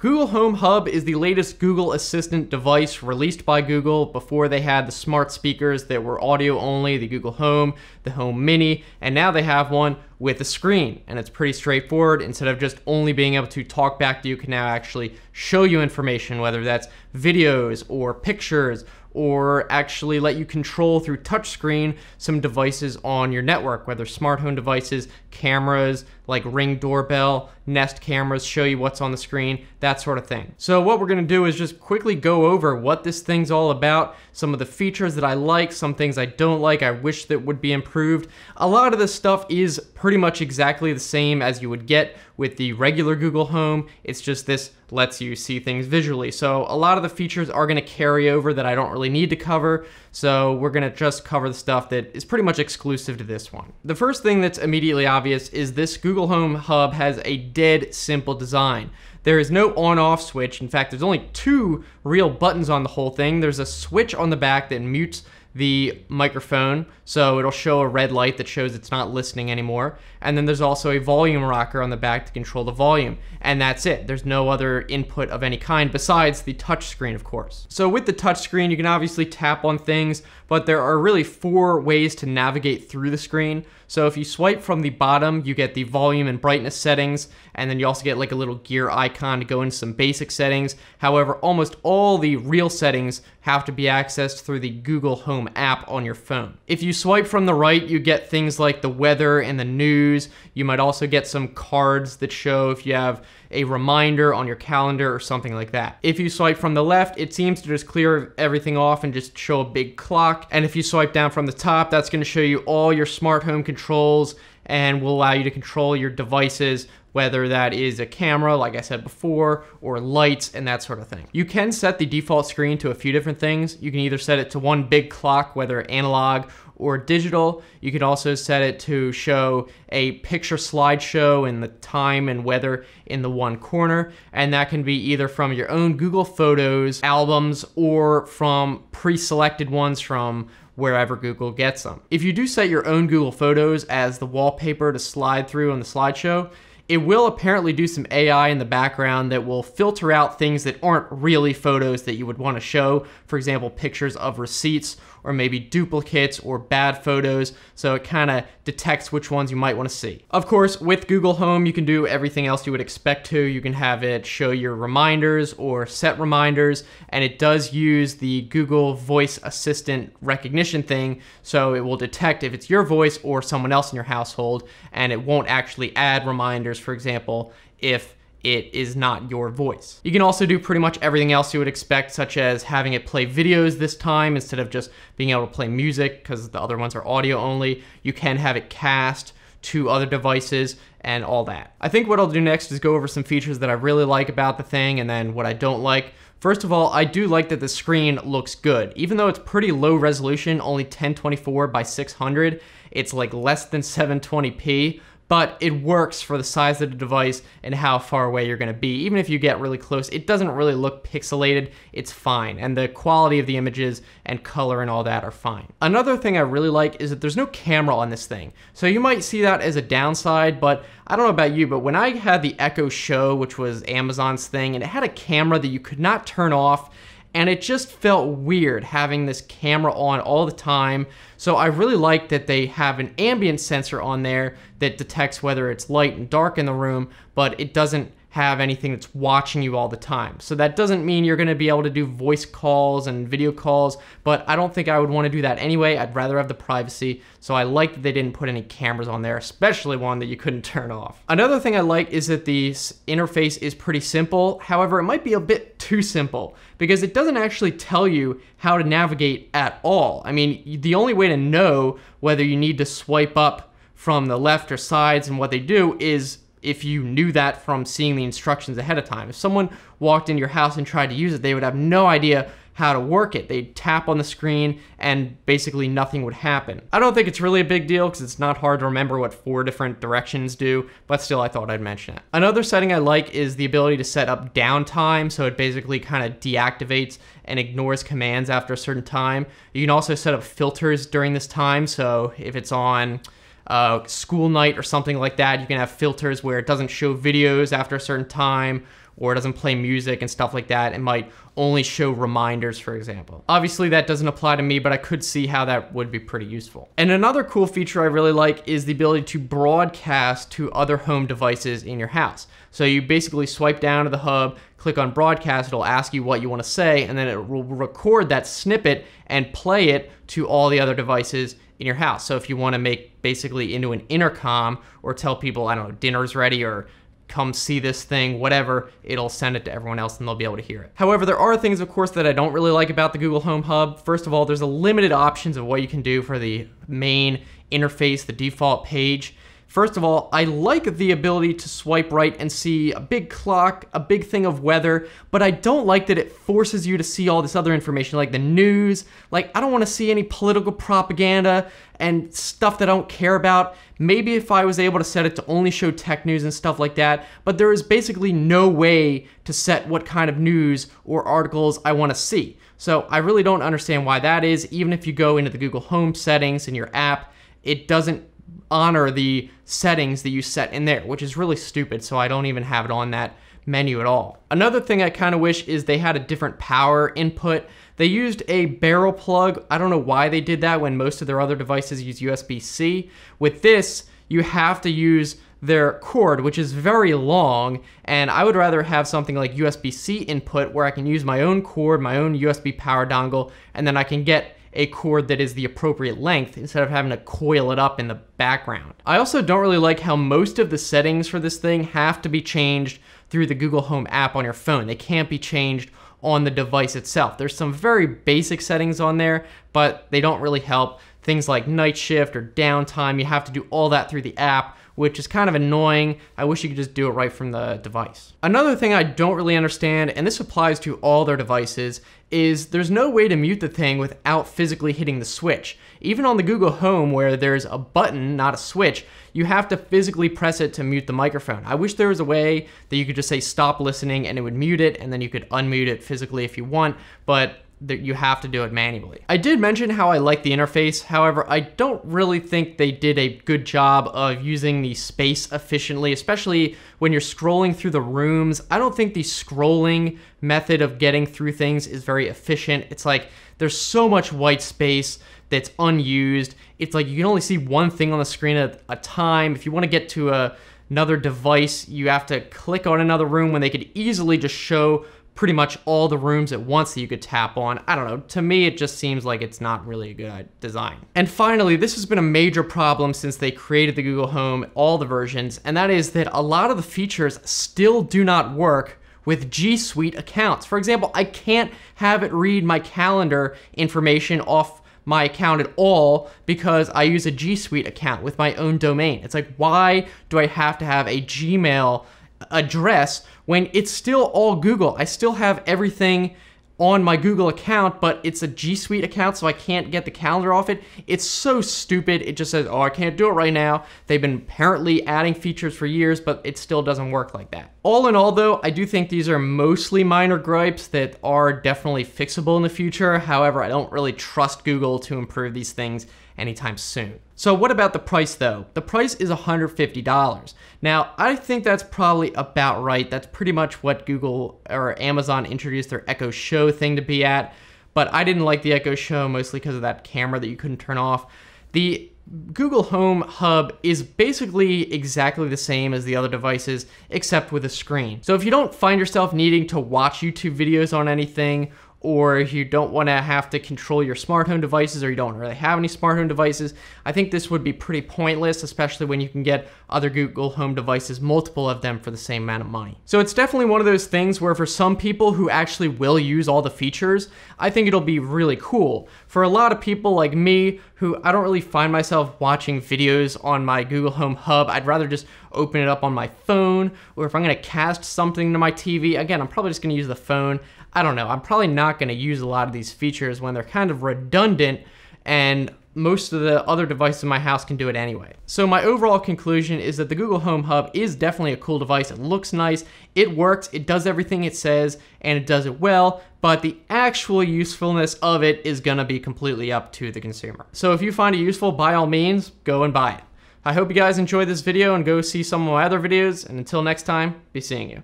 Google Home Hub is the latest Google Assistant device released by Google. Before they had the smart speakers that were audio only, the Google Home, the Home Mini, and now they have one with a screen. And it's pretty straightforward. Instead of just only being able to talk back to you, can now actually show you information, whether that's videos or pictures or actually let you control through touchscreen some devices on your network, whether smart home devices, cameras, like Ring doorbell, Nest cameras, show you what's on the screen, that sort of thing. So what we're gonna do is just quickly go over what this thing's all about, some of the features that I like, some things I don't like, I wish that would be improved. A lot of this stuff is pretty pretty much exactly the same as you would get with the regular Google Home. It's just this lets you see things visually. So a lot of the features are gonna carry over that I don't really need to cover. So we're gonna just cover the stuff that is pretty much exclusive to this one. The first thing that's immediately obvious is this Google Home Hub has a dead simple design. There is no on-off switch. In fact, there's only two real buttons on the whole thing. There's a switch on the back that mutes the microphone so it'll show a red light that shows it's not listening anymore. And then there's also a volume rocker on the back to control the volume. And that's it. There's no other input of any kind besides the touch screen, of course. So with the touch screen, you can obviously tap on things, but there are really four ways to navigate through the screen. So if you swipe from the bottom, you get the volume and brightness settings, and then you also get like a little gear icon to go into some basic settings. However, almost all the real settings have to be accessed through the Google Home app on your phone. If you swipe from the right, you get things like the weather and the news. You might also get some cards that show if you have a reminder on your calendar or something like that. If you swipe from the left, it seems to just clear everything off and just show a big clock. And if you swipe down from the top, that's gonna show you all your smart home controls and will allow you to control your devices whether that is a camera, like I said before, or lights and that sort of thing. You can set the default screen to a few different things. You can either set it to one big clock, whether analog or digital. You can also set it to show a picture slideshow and the time and weather in the one corner. And that can be either from your own Google Photos, albums, or from pre-selected ones from wherever Google gets them. If you do set your own Google Photos as the wallpaper to slide through on the slideshow, it will apparently do some AI in the background that will filter out things that aren't really photos that you would want to show, for example, pictures of receipts or maybe duplicates or bad photos, so it kind of detects which ones you might want to see. Of course, with Google Home, you can do everything else you would expect to. You can have it show your reminders or set reminders, and it does use the Google Voice Assistant recognition thing, so it will detect if it's your voice or someone else in your household, and it won't actually add reminders, for example, if it is not your voice. You can also do pretty much everything else you would expect, such as having it play videos this time instead of just being able to play music because the other ones are audio only. You can have it cast to other devices and all that. I think what I'll do next is go over some features that I really like about the thing and then what I don't like. First of all, I do like that the screen looks good. Even though it's pretty low resolution, only 1024 by 600, it's like less than 720p, but it works for the size of the device and how far away you're gonna be. Even if you get really close, it doesn't really look pixelated, it's fine. And the quality of the images and color and all that are fine. Another thing I really like is that there's no camera on this thing. So you might see that as a downside, but I don't know about you, but when I had the Echo Show, which was Amazon's thing, and it had a camera that you could not turn off, and it just felt weird having this camera on all the time. So I really like that they have an ambient sensor on there that detects whether it's light and dark in the room, but it doesn't have anything that's watching you all the time. So that doesn't mean you're gonna be able to do voice calls and video calls, but I don't think I would wanna do that anyway. I'd rather have the privacy. So I like that they didn't put any cameras on there, especially one that you couldn't turn off. Another thing I like is that the interface is pretty simple. However, it might be a bit too simple because it doesn't actually tell you how to navigate at all. I mean, the only way to know whether you need to swipe up from the left or sides and what they do is if you knew that from seeing the instructions ahead of time. If someone walked in your house and tried to use it, they would have no idea how to work it. They'd tap on the screen and basically nothing would happen. I don't think it's really a big deal because it's not hard to remember what four different directions do, but still I thought I'd mention it. Another setting I like is the ability to set up downtime, so it basically kind of deactivates and ignores commands after a certain time. You can also set up filters during this time, so if it's on uh, school night or something like that. You can have filters where it doesn't show videos after a certain time or it doesn't play music and stuff like that. It might only show reminders, for example. Obviously that doesn't apply to me, but I could see how that would be pretty useful. And another cool feature I really like is the ability to broadcast to other home devices in your house. So you basically swipe down to the hub, click on broadcast, it'll ask you what you wanna say, and then it will record that snippet and play it to all the other devices in your house. So if you want to make basically into an intercom or tell people, I don't know, dinner's ready or come see this thing, whatever, it'll send it to everyone else and they'll be able to hear it. However, there are things, of course, that I don't really like about the Google Home Hub. First of all, there's a limited options of what you can do for the main interface, the default page. First of all, I like the ability to swipe right and see a big clock, a big thing of weather, but I don't like that it forces you to see all this other information like the news. Like, I don't want to see any political propaganda and stuff that I don't care about. Maybe if I was able to set it to only show tech news and stuff like that, but there is basically no way to set what kind of news or articles I want to see. So I really don't understand why that is. Even if you go into the Google Home settings in your app, it doesn't honor the settings that you set in there, which is really stupid, so I don't even have it on that menu at all. Another thing I kind of wish is they had a different power input. They used a barrel plug. I don't know why they did that when most of their other devices use USB-C. With this, you have to use their cord, which is very long, and I would rather have something like USB-C input where I can use my own cord, my own USB power dongle, and then I can get a cord that is the appropriate length instead of having to coil it up in the background. I also don't really like how most of the settings for this thing have to be changed through the Google Home app on your phone. They can't be changed on the device itself. There's some very basic settings on there, but they don't really help. Things like night shift or downtime, you have to do all that through the app, which is kind of annoying. I wish you could just do it right from the device. Another thing I don't really understand, and this applies to all their devices, is there's no way to mute the thing without physically hitting the switch. Even on the Google Home where there's a button, not a switch, you have to physically press it to mute the microphone. I wish there was a way that you could just say stop listening and it would mute it and then you could unmute it physically if you want, but that you have to do it manually. I did mention how I like the interface. However, I don't really think they did a good job of using the space efficiently, especially when you're scrolling through the rooms. I don't think the scrolling method of getting through things is very efficient. It's like there's so much white space that's unused. It's like you can only see one thing on the screen at a time. If you want to get to a, another device, you have to click on another room when they could easily just show pretty much all the rooms at once that you could tap on. I don't know, to me it just seems like it's not really a good design. And finally, this has been a major problem since they created the Google Home, all the versions, and that is that a lot of the features still do not work with G Suite accounts. For example, I can't have it read my calendar information off my account at all because I use a G Suite account with my own domain. It's like, why do I have to have a Gmail address when it's still all Google. I still have everything on my Google account, but it's a G Suite account, so I can't get the calendar off it. It's so stupid. It just says, oh, I can't do it right now. They've been apparently adding features for years, but it still doesn't work like that. All in all though, I do think these are mostly minor gripes that are definitely fixable in the future. However, I don't really trust Google to improve these things anytime soon. So what about the price though? The price is $150. Now, I think that's probably about right. That's pretty much what Google or Amazon introduced their Echo Show thing to be at, but I didn't like the Echo Show mostly because of that camera that you couldn't turn off. The Google Home Hub is basically exactly the same as the other devices, except with a screen. So if you don't find yourself needing to watch YouTube videos on anything, or if you don't want to have to control your smart home devices or you don't really have any smart home devices, I think this would be pretty pointless, especially when you can get other Google Home devices, multiple of them for the same amount of money. So it's definitely one of those things where for some people who actually will use all the features, I think it'll be really cool. For a lot of people like me, who I don't really find myself watching videos on my Google Home Hub, I'd rather just open it up on my phone, or if I'm gonna cast something to my TV, again, I'm probably just gonna use the phone. I don't know, I'm probably not gonna use a lot of these features when they're kind of redundant and most of the other devices in my house can do it anyway. So my overall conclusion is that the Google Home Hub is definitely a cool device. It looks nice, it works, it does everything it says, and it does it well, but the actual usefulness of it is gonna be completely up to the consumer. So if you find it useful, by all means, go and buy it. I hope you guys enjoyed this video and go see some of my other videos, and until next time, be seeing you.